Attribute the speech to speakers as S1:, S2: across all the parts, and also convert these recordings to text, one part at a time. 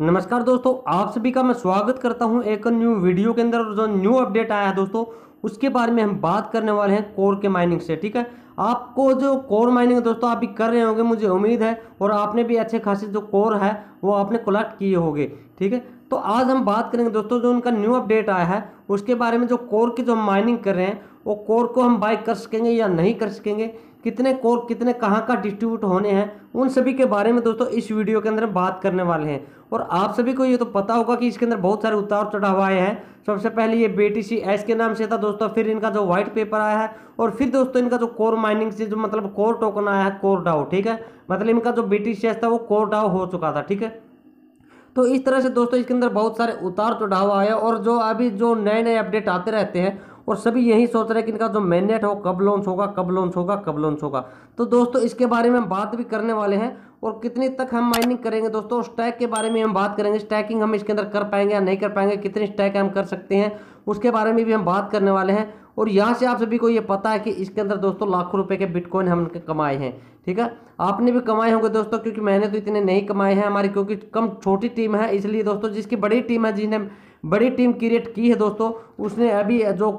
S1: नमस्कार दोस्तों आप सभी का मैं स्वागत करता हूं एक न्यू वीडियो के अंदर जो न्यू अपडेट आया है दोस्तों उसके बारे में हम बात करने वाले हैं कोर के माइनिंग से ठीक है आपको जो कोर माइनिंग दोस्तों आप भी कर रहे होंगे मुझे उम्मीद है और आपने भी अच्छे खासे जो कोर है वो आपने कलेक्ट किए होंगे ठीक है तो आज हम बात करेंगे दोस्तों जो उनका न्यू अपडेट आया है उसके बारे में जो कोर की जो माइनिंग कर रहे हैं वो कोर को हम बाय कर सकेंगे या नहीं कर सकेंगे कितने कोर कितने कहाँ का डिस्ट्रीब्यूट होने हैं उन सभी के बारे में दोस्तों इस वीडियो के अंदर बात करने वाले हैं और आप सभी को ये तो पता होगा कि इसके अंदर बहुत सारे उतार चढ़ाव आए हैं सबसे पहले ये बेटीसी एस के नाम से था दोस्तों फिर इनका जो व्हाइट पेपर आया है और फिर दोस्तों इनका जो कोर माइनिंग से जो मतलब कोर टोकन आया है कोर डाउ ठीक है मतलब इनका जो बेटीसी एस था वो कोर डाओ हो चुका था ठीक है तो इस तरह से दोस्तों इसके अंदर बहुत सारे उतार चढ़ाव आए और जो अभी जो नए नए अपडेट आते रहते हैं और सभी यही सोच रहे हैं कि इनका जो मैनेट हो कब लॉन्च होगा कब लॉन्च होगा कब लॉन्च होगा तो दोस्तों इसके बारे में हम बात भी करने वाले हैं और कितनी तक हम माइनिंग करेंगे दोस्तों स्टैक के बारे में हम बात करेंगे स्टैकिंग हम इसके अंदर कर पाएंगे या नहीं कर पाएंगे कितनी स्टैक हम कर सकते हैं उसके बारे में भी हम बात करने वाले हैं और यहाँ से आप सभी को ये पता है कि इसके अंदर दोस्तों लाखों रुपए के बिटकॉइन हम कमाए हैं ठीक है आपने भी कमाए होंगे दोस्तों क्योंकि मैंने तो इतने नहीं कमाए हैं हमारी क्योंकि कम छोटी टीम है इसलिए दोस्तों जिसकी बड़ी टीम है जिन्हें बड़ी टीम क्रिएट की है दोस्तों उसने अभी जो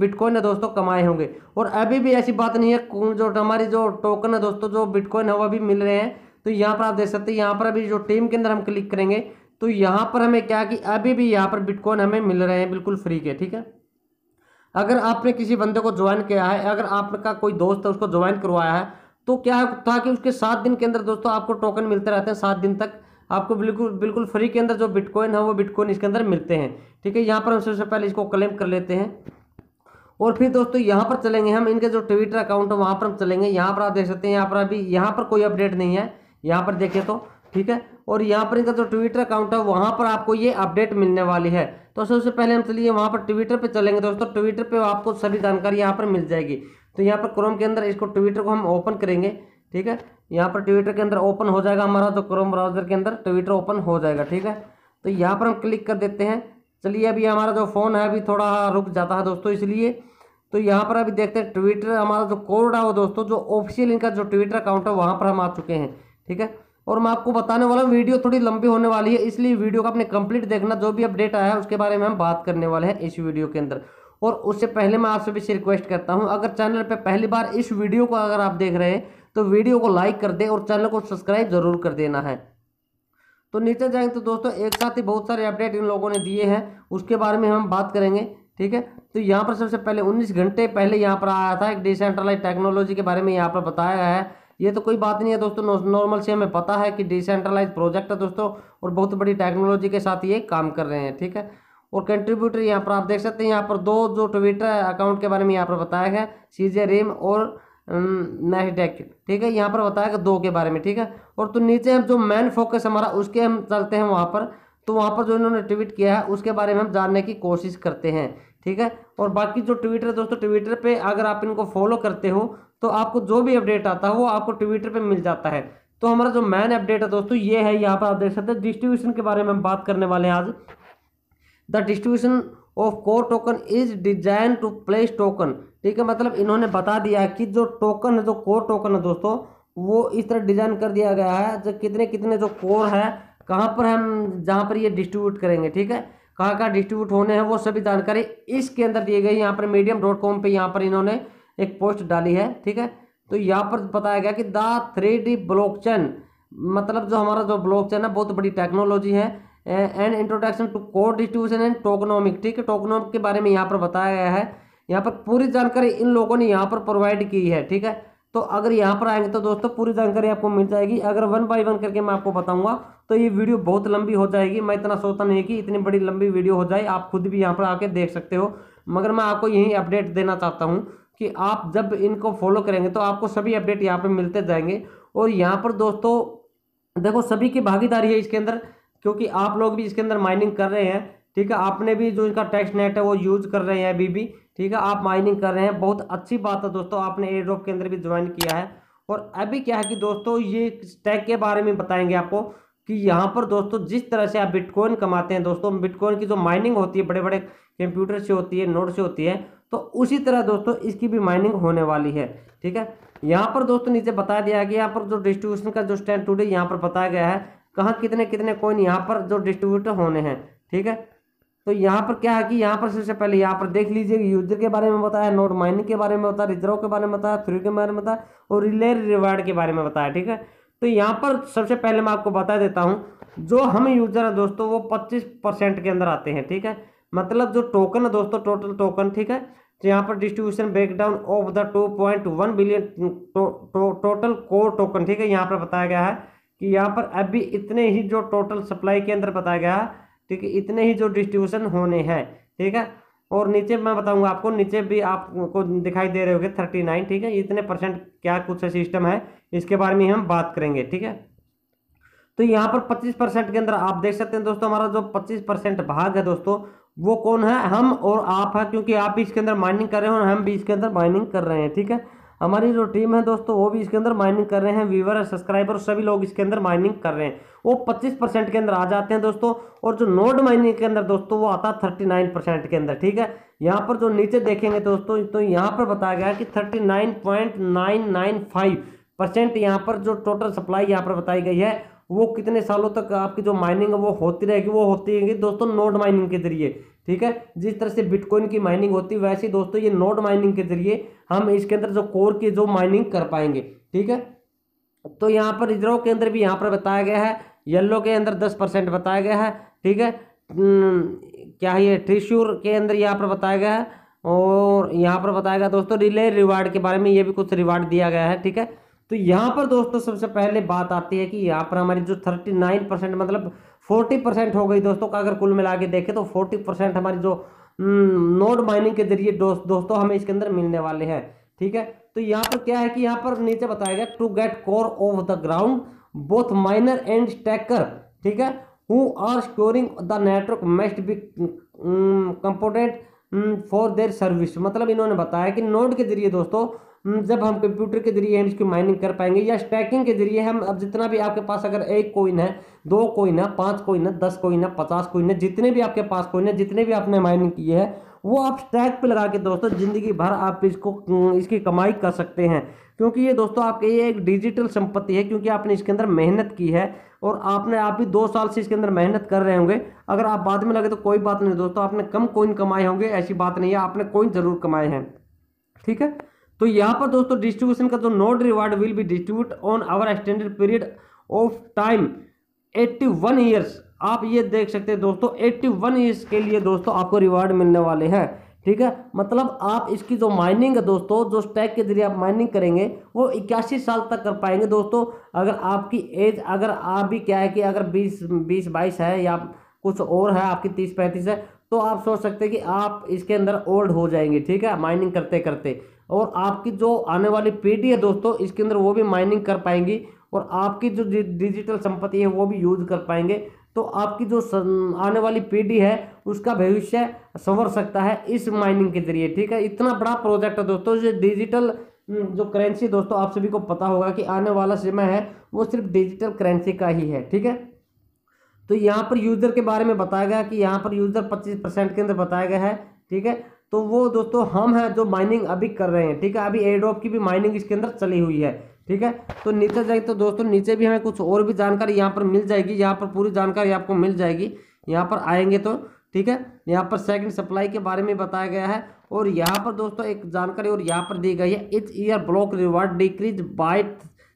S1: बिटकॉइन है दोस्तों कमाए होंगे और अभी भी ऐसी बात नहीं है जो हमारी जो टोकन है दोस्तों जो बिटकॉइन है वो अभी मिल रहे हैं तो यहाँ पर आप देख सकते हैं यहाँ पर अभी जो टीम के अंदर हम क्लिक करेंगे तो यहाँ पर हमें क्या कि अभी भी यहाँ पर बिटकॉइन हमें मिल रहे हैं बिल्कुल फ्री के ठीक है अगर आपने किसी बंदे को ज्वाइन किया है अगर आपका कोई दोस्त है उसको ज्वाइन करवाया है तो क्या था कि उसके सात दिन के अंदर दोस्तों आपको टोकन मिलते रहते हैं सात दिन तक आपको बिल्कुल बिल्कुल फ्री के अंदर जो बिटकॉइन है वो बिटकॉइन इसके अंदर मिलते हैं ठीक है यहाँ पर हम सबसे पहले इसको क्लेम कर लेते हैं और फिर दोस्तों यहाँ पर चलेंगे हम इनके जो ट्विटर अकाउंट है वहाँ पर हम चलेंगे यहाँ पर आप देख सकते हैं यहाँ पर अभी यहाँ पर कोई अपडेट नहीं है यहाँ पर देखें तो ठीक है और यहाँ पर इनका जो ट्विटर अकाउंट है वहाँ पर आपको ये अपडेट मिलने वाली है तो सबसे पहले हम चलिए वहाँ पर ट्विटर पर चलेंगे दोस्तों ट्विटर पर आपको सभी जानकारी यहाँ पर मिल जाएगी तो यहाँ पर क्रोम के अंदर इसको ट्विटर को हम ओपन करेंगे ठीक है यहाँ पर ट्विटर के अंदर ओपन हो जाएगा हमारा तो क्रोम ब्राउजर के अंदर ट्विटर ओपन हो जाएगा ठीक है तो यहाँ पर हम क्लिक कर देते हैं चलिए अभी हमारा जो फ़ोन है अभी थोड़ा रुक जाता है दोस्तों इसलिए तो यहाँ पर अभी देखते हैं ट्विटर हमारा जो कोड है वो दोस्तों जो ऑफिशियल इनका जो ट्विटर अकाउंट है वहाँ पर हम आ चुके हैं ठीक है और मैं आपको बताने वाला हूँ वीडियो थोड़ी लंबी होने वाली है इसलिए वीडियो का अपने कंप्लीट देखना जो भी अपडेट आया है उसके बारे में हम बात करने वाले हैं इस वीडियो के अंदर और उससे पहले मैं आप सभी से रिक्वेस्ट करता हूँ अगर चैनल पर पहली बार इस वीडियो को अगर आप देख रहे हैं तो वीडियो को लाइक कर दें और चैनल को सब्सक्राइब जरूर कर देना है तो नीचे जाएंगे तो दोस्तों एक साथ ही बहुत सारे अपडेट इन लोगों ने दिए हैं उसके बारे में हम बात करेंगे ठीक है तो यहाँ पर सबसे पहले 19 घंटे पहले यहाँ पर आया था एक डिसेंट्रलाइज टेक्नोलॉजी के बारे में यहाँ पर बताया गया है ये तो कोई बात नहीं है दोस्तों नॉर्मल से हमें पता है कि डिसेंट्रलाइज प्रोजेक्ट है दोस्तों और बहुत बड़ी टेक्नोलॉजी के साथ ये काम कर रहे हैं ठीक है और कंट्रीब्यूटर यहाँ पर आप देख सकते हैं यहाँ पर दो जो ट्विटर अकाउंट के बारे में यहाँ पर बताया गया सी जे रेम और मैशडेक ठीक है यहाँ पर बताया गया दो के बारे में ठीक है और तो नीचे हम जो मेन फोकस हमारा उसके हम चलते हैं वहाँ पर तो वहाँ पर जो इन्होंने ट्वीट किया है उसके बारे में हम जानने की कोशिश करते हैं ठीक है और बाकी जो ट्विटर दोस्तों ट्विटर पर अगर आप इनको फॉलो करते हो तो आपको जो भी अपडेट आता है वो आपको ट्विटर पर मिल जाता है तो हमारा जो मेन अपडेट है दोस्तों ये है यहाँ पर आप देख सकते हैं डिस्ट्रीब्यूशन के बारे में हम बात करने वाले हैं आज the distribution of core token is design to place token ठीक है मतलब इन्होंने बता दिया कि जो टोकन है जो कोर टोकन है दोस्तों वो इस तरह डिजाइन कर दिया गया है जो कितने कितने जो कोर है कहाँ पर हम जहाँ पर ये डिस्ट्रीब्यूट करेंगे ठीक है कहाँ कहाँ डिस्ट्रीब्यूट होने हैं वो सभी जानकारी इसके अंदर दी गई यहाँ पर मीडियम डॉट कॉम पर यहाँ पर इन्होंने एक पोस्ट डाली है ठीक है तो यहाँ पर बताया गया कि द थ्री डी ब्लॉकचेन मतलब जो हमारा जो ब्लॉकचेन है बहुत बड़ी टेक्नोलॉजी है and introduction to code distribution and tokenomic ठीक है टोकनॉमिक के बारे में यहाँ पर बताया गया है यहाँ पर पूरी जानकारी इन लोगों ने यहाँ पर प्रोवाइड की है ठीक है तो अगर यहाँ पर आएंगे तो दोस्तों पूरी जानकारी आपको मिल जाएगी अगर वन बाय वन करके मैं आपको बताऊंगा तो ये वीडियो बहुत लंबी हो जाएगी मैं इतना सोचता नहीं कि इतनी बड़ी लंबी वीडियो हो जाए आप खुद भी यहाँ पर आके देख सकते हो मगर मैं आपको यही अपडेट देना चाहता हूँ कि आप जब इनको फॉलो करेंगे तो आपको सभी अपडेट यहाँ पर मिलते जाएंगे और यहाँ पर दोस्तों देखो सभी की भागीदारी है इसके अंदर क्योंकि आप लोग भी इसके अंदर माइनिंग कर रहे हैं ठीक है आपने भी जो इसका टैक्स नेट है वो यूज़ कर रहे हैं अभी भी ठीक है आप माइनिंग कर रहे हैं बहुत अच्छी बात है दोस्तों आपने एयर ड्रॉप के अंदर भी ज्वाइन किया है और अभी क्या है कि दोस्तों ये टैग के बारे में बताएंगे आपको कि यहाँ पर दोस्तों जिस तरह से आप बिटकॉइन कमाते हैं दोस्तों बिटकॉइन की जो माइनिंग होती है बड़े बड़े कंप्यूटर से होती है नोट से होती है तो उसी तरह दोस्तों इसकी भी माइनिंग होने वाली है ठीक है यहाँ पर दोस्तों नीचे बता दिया कि यहाँ पर जो डिस्ट्रीब्यूशन का जो स्टैंड टूडे यहाँ पर बताया गया है कहाँ कितने कितने कॉइन यहाँ पर जो डिस्ट्रीब्यूटर होने हैं ठीक है तो यहाँ पर क्या है कि यहाँ पर सबसे पहले यहाँ पर देख लीजिए यूजर के बारे में बताया नोट माइनिंग के बारे में बताया रिजर्व के बारे में बताया थ्री के बारे में बताया और रिले रिवार्ड के बारे में बताया ठीक है तो यहाँ पर सबसे पहले मैं आपको बता देता हूँ जो हम यूजर है दोस्तों वो पच्चीस परसेंट के अंदर आते हैं ठीक है मतलब जो टोकन है दोस्तों टोटल टोकन ठीक है तो यहाँ पर distribution breakdown of the two point one billion total core token ठीक है यहाँ पर बताया गया है कि यहाँ पर अभी इतने ही जो टोटल सप्लाई के अंदर बताया गया ठीक है इतने ही जो डिस्ट्रीब्यूशन होने हैं ठीक है और नीचे मैं बताऊंगा आपको नीचे भी आपको दिखाई दे रहे होंगे थर्टी नाइन ठीक है इतने परसेंट क्या कुछ सिस्टम है इसके बारे में हम बात करेंगे ठीक है तो यहाँ पर पच्चीस परसेंट के अंदर आप देख सकते हैं दोस्तों हमारा जो पच्चीस परसेंट भाग है दोस्तों वो कौन है हम और आप है क्योंकि आप इसके अंदर माइनिंग कर रहे हो और हम भी इसके अंदर माइनिंग कर रहे हैं ठीक है हमारी जो टीम है दोस्तों वो भी इसके अंदर माइनिंग कर रहे हैं व्यूवर सब्सक्राइबर सभी लोग इसके अंदर माइनिंग कर रहे हैं वो 25 परसेंट के अंदर आ जाते हैं दोस्तों और जो नोड माइनिंग के अंदर दोस्तों वो आता है नाइन परसेंट के अंदर ठीक है यहाँ पर जो नीचे देखेंगे दोस्तों तो यहाँ पर बताया गया कि थर्टी परसेंट यहाँ पर जो टोटल सप्लाई यहाँ पर बताई गई है वो कितने सालों तक आपकी जो माइनिंग है वो होती रहेगी वो होती रहेगी दोस्तों नोड माइनिंग के जरिए ठीक है जिस तरह से बिटकॉइन की माइनिंग होती है वैसे दोस्तों ये नोट माइनिंग के जरिए हम इसके अंदर जो कोर की जो माइनिंग कर पाएंगे ठीक है तो यहाँ पर रिजर्व के अंदर भी यहाँ पर बताया गया है येल्लो के अंदर दस परसेंट बताया गया है ठीक है हम्म, क्या है ये ट्रिश्यूर के अंदर यहाँ पर बताया गया है और यहाँ पर बताया गया दोस्तों रिले रिवार्ड के बारे में ये भी कुछ रिवार्ड दिया गया है ठीक है तो यहाँ पर दोस्तों सबसे पहले बात आती है कि यहाँ पर हमारी जो थर्टी नाइन परसेंट मतलब फोर्टी परसेंट हो गई दोस्तों का अगर कुल मिला के देखें तो फोर्टी परसेंट हमारी जो हम्म, नोड माइनिंग के जरिए दोस्त, दोस्तों हमें इसके अंदर मिलने वाले हैं ठीक है तो यहाँ पर क्या है कि यहाँ पर नीचे बताया गया to get core off the ground both miner and stacker ठीक है who are securing the network must be comported for their service मतलब इन्होंने बताया कि नोड के जरिए दोस्तों हम्म, जब हम कंप्यूटर के जरिए हम इसकी माइनिंग कर पाएंगे या स्टैकिंग के जरिए हम अब जितना भी आपके पास अगर एक कोइन है दो कोइन है पाँच कोइन है दस कोइन है पचास कोइन है जितने भी आपके पास कोइन है जितने भी आपने माइनिंग की है वो आप स्टैक पे लगा के दोस्तों ज़िंदगी भर आप इसको हम्म, इसकी कमाई कर सकते हैं क्योंकि ये दोस्तों आपके ये एक डिजिटल संपत्ति है क्योंकि आपने इसके अंदर मेहनत की है और आपने आप भी दो साल से इसके अंदर मेहनत कर रहे होंगे अगर आप बाद में लगे तो कोई बात नहीं दोस्तों आपने कम कोइन कमाए होंगे ऐसी बात नहीं है आपने कोइन ज़रूर कमाए हैं ठीक है तो यहाँ पर दोस्तों डिस्ट्रीब्यूशन का जो note reward will be distribute on our extended period of time 81 years आप ये देख सकते हैं दोस्तों 81 ईयर्स के लिए दोस्तों आपको रिवार्ड मिलने वाले हैं ठीक है मतलब आप इसकी जो माइनिंग है दोस्तों जो स्टैक के जरिए आप माइनिंग करेंगे वो इक्यासी साल तक कर पाएंगे दोस्तों अगर आपकी एज अगर आप भी क्या है कि अगर बीस बीस बाईस है या कुछ और है आपकी तीस पैंतीस है तो आप सोच सकते हैं कि आप इसके अंदर ओल्ड हो जाएंगे ठीक है माइनिंग करते करते और आपकी जो आने वाली पीढ़ी है दोस्तों इसके अंदर वो भी माइनिंग कर पाएंगी और आपकी जो डिजिटल संपत्ति है वो भी यूज कर पाएंगे तो आपकी जो आने वाली पीढ़ी है उसका भविष्य संवर सकता है इस माइनिंग के जरिए ठीक है इतना बड़ा प्रोजेक्ट है दोस्तों हम्म, जो डिजिटल जो करेंसी दोस्तों आप सभी को पता होगा कि आने वाला समय है वो सिर्फ डिजिटल करेंसी का ही है ठीक है तो यहाँ पर यूज़र के बारे में बताया गया कि यहाँ पर यूज़र पच्चीस परसेंट के अंदर बताया गया है ठीक है तो वो दोस्तों हम हैं जो माइनिंग अभी कर रहे हैं ठीक है अभी एयरड्रॉप की भी माइनिंग इसके अंदर चली हुई है ठीक है तो नीचे जाए तो दोस्तों नीचे भी हमें कुछ और भी जानकारी यहाँ पर मिल जाएगी यहाँ पर पूरी जानकारी आपको मिल जाएगी यहाँ पर आएंगे तो ठीक है यहाँ पर सेकंड सप्लाई के बारे में बताया गया है और यहाँ पर दोस्तों एक जानकारी और यहाँ पर दी गई है इस year block reward decrease by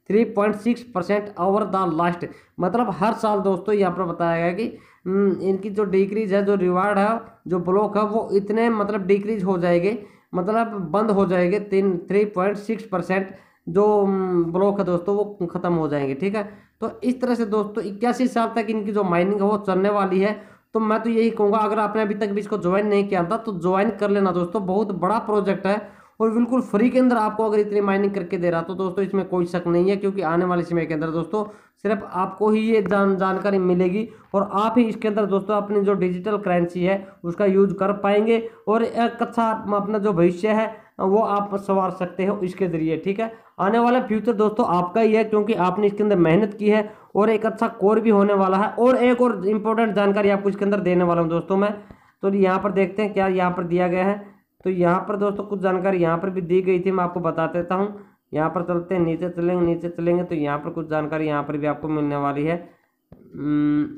S1: three point six percent over the last मतलब हर साल दोस्तों यहाँ पर बताया गया कि हम्म, इनकी जो डिक्रीज है जो रिवार्ड है जो ब्लॉक है वो इतने मतलब डिक्रीज हो जाएंगे मतलब बंद हो जाएंगे तीन थ्री पॉइंट सिक्स परसेंट जो ब्लॉक हम्म, है दोस्तों वो ख़त्म हो जाएंगे ठीक है तो इस तरह से दोस्तों इक्यासी साल तक इनकी जो माइनिंग है वो चलने वाली है तो मैं तो यही कहूँगा अगर आपने अभी तक भी इसको ज्वाइन नहीं किया था तो ज्वाइन कर लेना दोस्तों बहुत बड़ा प्रोजेक्ट है और बिल्कुल फ्री के अंदर आपको अगर इतनी माइनिंग करके दे रहा तो दोस्तों इसमें कोई शक नहीं है क्योंकि आने वाले समय के अंदर दोस्तों सिर्फ आपको ही ये जान जानकारी मिलेगी और आप ही इसके अंदर दोस्तों अपनी जो डिजिटल करेंसी है उसका यूज कर पाएंगे और एक अच्छा अपना जो भविष्य है वो आप संवार सकते हो इसके ज़रिए ठीक है आने वाला फ्यूचर दोस्तों आपका ही है क्योंकि आपने इसके अंदर मेहनत की है और एक अच्छा कोर भी होने वाला है और एक और इम्पोर्टेंट जानकारी आपको इसके अंदर देने वाला हूँ दोस्तों मैं तो यहाँ पर देखते हैं क्या यहाँ पर दिया गया है तो यहाँ पर दोस्तों कुछ जानकारी यहाँ पर भी दी गई थी मैं आपको बता देता हूँ यहाँ पर चलते हैं नीचे चलेंगे नीचे चलेंगे तो यहाँ पर कुछ जानकारी यहाँ पर भी आपको मिलने वाली है हम्म,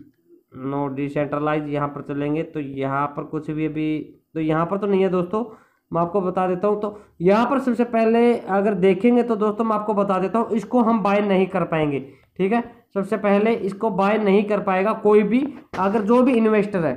S1: नो डिसेंट्रलाइज यहाँ पर चलेंगे तो यहाँ पर कुछ भी अभी तो यहाँ पर तो नहीं है दोस्तों मैं आपको बता देता हूँ तो यहाँ पर सबसे पहले अगर देखेंगे तो दोस्तों मैं आपको बता देता हूँ इसको हम बाय नहीं कर पाएंगे ठीक है सबसे पहले इसको बाय नहीं कर पाएगा कोई भी अगर जो भी इन्वेस्टर है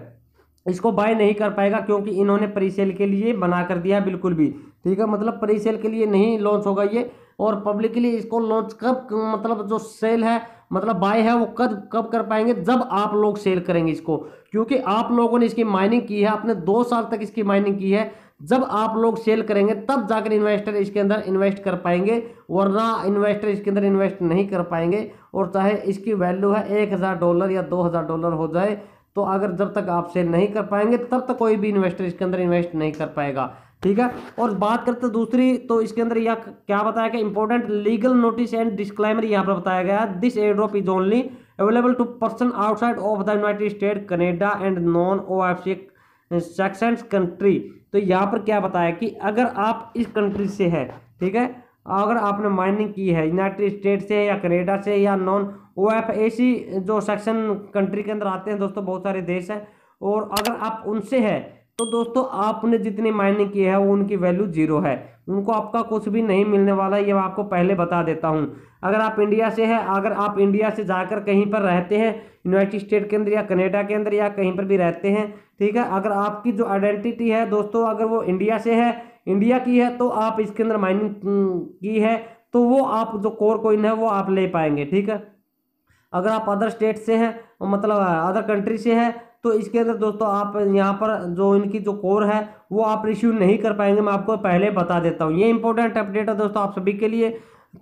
S1: इसको बाय नहीं कर पाएगा क्योंकि इन्होंने प्री के लिए बना कर दिया बिल्कुल भी ठीक है मतलब प्री के लिए नहीं लॉन्च होगा ये और पब्लिकली इसको लॉन्च कब मतलब जो सेल है मतलब बाय है वो कब कब कर पाएंगे जब आप लोग सेल करेंगे इसको क्योंकि आप लोगों ने इसकी माइनिंग की है आपने दो साल तक इसकी माइनिंग की है जब आप लोग सेल करेंगे तब जाकर इन्वेस्टर इसके अंदर इन्वेस्ट कर पाएंगे वरना इन्वेस्टर इसके अंदर इन्वेस्ट नहीं कर पाएंगे और चाहे इसकी वैल्यू है एक हज़ार डॉलर या दो हज़ार डॉलर हो जाए तो अगर जब तक आप सेल नहीं कर पाएंगे तब तक कोई भी इन्वेस्टर इसके अंदर इन्वेस्ट नहीं कर पाएगा ठीक है और बात करते दूसरी तो इसके अंदर यह क्या बताया गया important legal notice and disclaimer यहाँ पर बताया गया this airdrop is only available to person outside of the United State Canada and non O F C section country तो यहाँ पर क्या बताया कि अगर आप इस कंट्री से है ठीक है अगर आपने माइनिंग की है यूनाइटेड स्टेट से या कनेडा से या नॉन ओ एफ ए सी जो सेक्शन कंट्री के अंदर आते हैं दोस्तों बहुत सारे देश हैं और अगर आप उनसे हैं तो दोस्तों आपने जितनी माइनिंग की है वो उनकी वैल्यू जीरो है उनको आपका कुछ भी नहीं मिलने वाला ये मैं आपको पहले बता देता हूँ अगर आप इंडिया से हैं अगर आप इंडिया से जाकर कहीं पर रहते हैं यूनाइटेड स्टेट के अंदर या कनेडा के अंदर या कहीं पर भी रहते हैं ठीक है अगर आपकी जो आइडेंटिटी है दोस्तों अगर वो इंडिया से है इंडिया की है तो आप इसके अंदर माइनिंग की है तो वो आप जो कोर कोइन है वो आप ले पाएंगे ठीक है अगर आप अदर स्टेट से हैं मतलब अदर कंट्री से हैं तो इसके अंदर दोस्तों आप यहाँ पर जो इनकी जो कोर है वो आप रिसीव नहीं कर पाएंगे मैं आपको पहले बता देता हूँ ये इंपॉर्टेंट अपडेट है दोस्तों आप सभी के लिए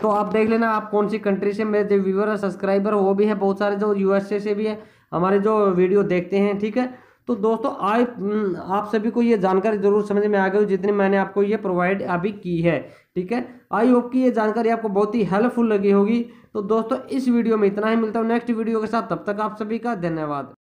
S1: तो आप देख लेना आप कौन सी कंट्री से मेरे जो व्यूअर है सब्सक्राइबर वो भी है बहुत सारे जो यूएसए से भी है हमारे जो वीडियो देखते हैं ठीक है तो दोस्तों आई आप सभी को ये जानकारी जरूर समझ में आ गई जितनी मैंने आपको ये प्रोवाइड अभी की है ठीक है आई होप कि ये जानकारी आपको बहुत ही हेल्पफुल लगी होगी तो दोस्तों इस वीडियो में इतना ही मिलता हूँ नेक्स्ट वीडियो के साथ तब तक आप सभी का धन्यवाद